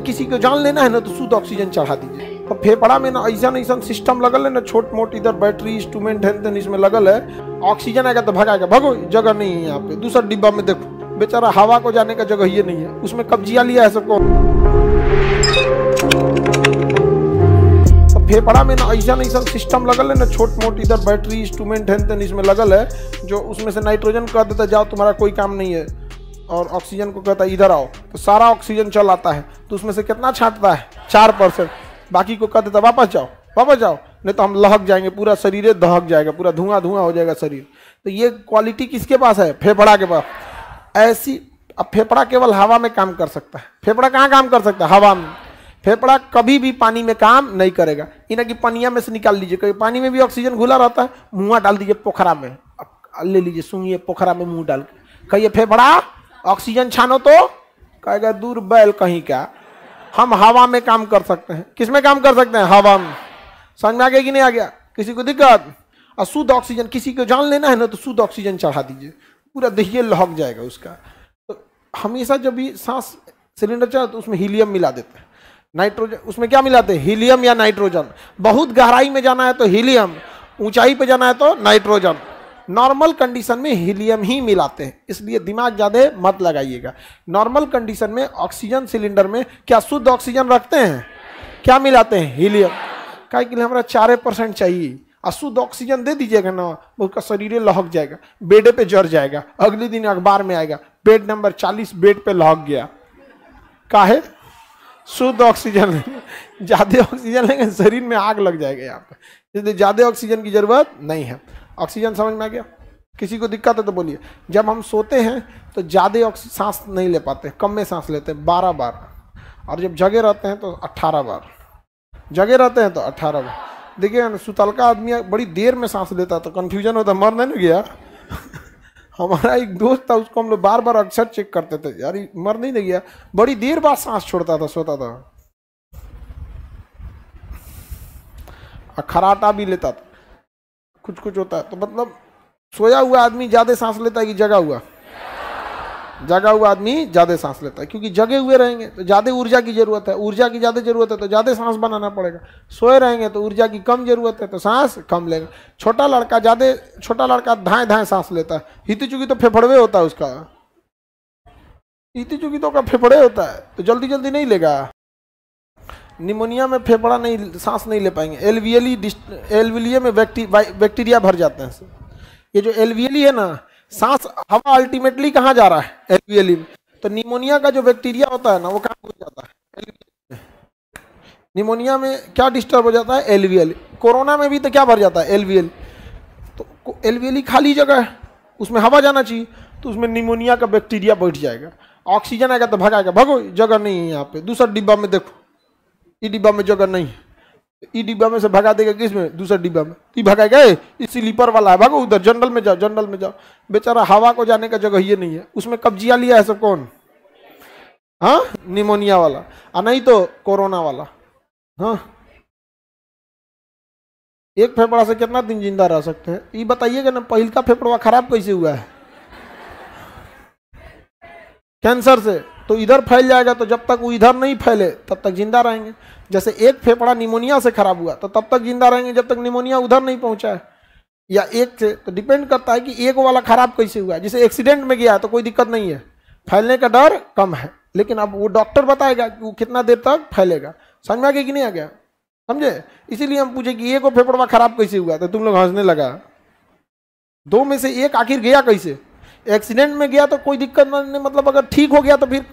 तो किसी को जान लेना है ना तो शुद्ध ऑक्सीजन चढ़ा दीजिए और फेफड़ा में ना ऐसा ऐसा सिस्टम लगल है ना छोट मोट इधर बैटरी इंस्ट्रूमेंट है इसमें लगल है ऑक्सीजन आएगा तो भगाएगा भगो जगह नहीं है यहाँ पे दूसरा डिब्बा में देखो बेचारा हवा को जाने का जगह ये नहीं है उसमें कब्जिया लिया है सबको फेफड़ा में ना ऐसा ऐसा सिस्टम लगल है ना छोट मोट इधर बैटरी इंस्ट्रूमेंट है तेन इसमें लगल है जो उसमें से नाइट्रोजन कर देता जाओ तुम्हारा कोई काम नहीं है और ऑक्सीजन को कहता इधर आओ तो सारा ऑक्सीजन चल आता है तो उसमें से कितना छाटता है चार परसेंट बाकी को कह देता वापस जाओ वापस जाओ नहीं तो हम लहक जाएंगे पूरा शरीर दहक जाएगा पूरा धुआं धुआं हो जाएगा शरीर तो ये क्वालिटी किसके पास है फेफड़ा के पास ऐसी अब फेफड़ा केवल हवा में काम कर सकता है फेफड़ा कहाँ काम कर सकता है हवा में फेफड़ा कभी भी पानी में काम नहीं करेगा इन्हें कि पनिया में से निकाल लीजिए कभी पानी में भी ऑक्सीजन घुला रहता है मुँह डाल दीजिए पोखरा में ले लीजिए सुनिए पोखरा में मुँह डाल के कहिए फेफड़ा ऑक्सीजन छानो तो कहेगा दूर बैल कहीं का हम हवा में काम कर सकते हैं किस में काम कर सकते हैं हवा में समझ में आ गया कि नहीं आ गया किसी को दिक्कत और शुद्ध ऑक्सीजन किसी को जान लेना है ना तो शुद्ध ऑक्सीजन चढ़ा दीजिए पूरा दहिए लहक जाएगा उसका तो हमेशा जब भी सांस सिलेंडर चला तो उसमें हीलियम मिला देते हैं नाइट्रोजन उसमें क्या मिलाते हैं हीलियम या नाइट्रोजन बहुत गहराई में जाना है तो हीलियम ऊंचाई पर जाना है तो नाइट्रोजन नॉर्मल कंडीशन में हीलियम ही मिलाते हैं इसलिए दिमाग ज़्यादा मत लगाइएगा नॉर्मल कंडीशन में ऑक्सीजन सिलेंडर में क्या शुद्ध ऑक्सीजन रखते हैं क्या मिलाते हैं हीलियम कहे के लिए हमारा चार परसेंट चाहिए अशुद्ध ऑक्सीजन दे दीजिएगा ना उसका शरीर लहक जाएगा बेडे पे जर जाएगा अगले दिन अखबार में आएगा बेड नंबर चालीस बेड पे लहक गया काहे शुद्ध ऑक्सीजन ज़्यादा ऑक्सीजन लेंगे शरीर में आग लग जाएगा यहाँ पर इसलिए ज़्यादा ऑक्सीजन की ज़रूरत नहीं है ऑक्सीजन समझ में आ गया किसी को दिक्कत है तो बोलिए जब हम सोते हैं तो ज़्यादा सांस नहीं ले पाते कम में सांस लेते हैं बारह बार और जब जगे रहते हैं तो अट्ठारह बार जगे रहते हैं तो अट्ठारह बार देखिए ना सुतलका आदमी बड़ी देर में सांस लेता तो कन्फ्यूजन होता तो मर नहीं गया हमारा एक दोस्त था उसको हम लोग बार बार अक्सर चेक करते थे यार मर नहीं गया बड़ी देर बाद सांस छोड़ता था सोता था खराटा भी लेता था कुछ कुछ होता है तो मतलब सोया हुआ आदमी ज़्यादा सांस लेता है कि जगा हुआ जगा हुआ आदमी ज़्यादा सांस लेता है क्योंकि जगे हुए रहेंगे तो ज़्यादा ऊर्जा की ज़रूरत है ऊर्जा की ज़्यादा ज़रूरत है तो ज़्यादा सांस बनाना पड़ेगा सोए रहेंगे तो ऊर्जा की कम ज़रूरत है तो सांस कम लेंगे छोटा लड़का ज़्यादा छोटा लड़का धाएँ धाएँ सांस लेता है हित चुकी तो फेफड़वे होता है उसका हिती चुकी तो का फेफड़े होता है तो जल्दी जल्दी नहीं लेगा निमोनिया में फेफड़ा नहीं सांस नहीं ले पाएंगे एलवीएली एलवीलिए में बैक्टीरिया भर जाते हैं ये जो एलवीएली है ना सांस हवा अल्टीमेटली कहाँ जा रहा है एलवीएली में तो निमोनिया का जो बैक्टीरिया होता है ना वो कहाँ घुस जाता है निमोनिया में क्या डिस्टर्ब हो जाता है एलवीएल कोरोना में भी तो क्या भर जाता है एलवीएल तो एलवीएली खाली जगह है उसमें हवा जाना चाहिए तो उसमें निमोनिया का बैक्टीरिया बैठ जाएगा ऑक्सीजन आएगा तो भगाएगा भगो जगह नहीं है यहाँ पे दूसरा डिब्बा में देखो ई डिब्बा में जगह नहीं है ई डिब्बा में से भगा देगा किस में दूसरे डिब्बा में ई भगा गए स्लीपर वाला है भागो उधर जनरल में जाओ जनरल में जाओ बेचारा हवा को जाने का जगह ये नहीं है उसमें कब्जिया लिया है सब कौन हाँ निमोनिया वाला आ नहीं तो कोरोना वाला हाँ एक फेफड़ा से कितना दिन जिंदा रह सकते हैं ये बताइएगा ना पहल का फेफड़ा खराब कैसे हुआ है कैंसर से तो इधर फैल जाएगा तो जब तक वो इधर नहीं फैले तब तक जिंदा रहेंगे जैसे एक फेफड़ा निमोनिया से खराब हुआ तो तब तक जिंदा रहेंगे जब तक निमोनिया उधर नहीं पहुंचा है या एक से तो डिपेंड करता है कि एक वाला खराब कैसे हुआ है जैसे एक्सीडेंट में गया है तो कोई दिक्कत नहीं है फैलने का डर कम है लेकिन अब वो डॉक्टर बताएगा कि वो कितना देर तक फैलेगा समझ में आ गया कि नहीं आ गया समझे इसीलिए हम पूछे कि एक और फेफड़वा खराब कैसे हुआ तो तुम लोग हंसने लगा दो में से एक आखिर गया कैसे एक्सीडेंट में गया तो कोई दिक्कत नहीं मतलब अगर ठीक हो गया तो फिर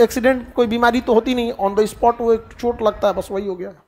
एक्सीडेंट कोई बीमारी तो होती नहीं ऑन द स्पॉट वो एक चोट लगता है बस वही हो गया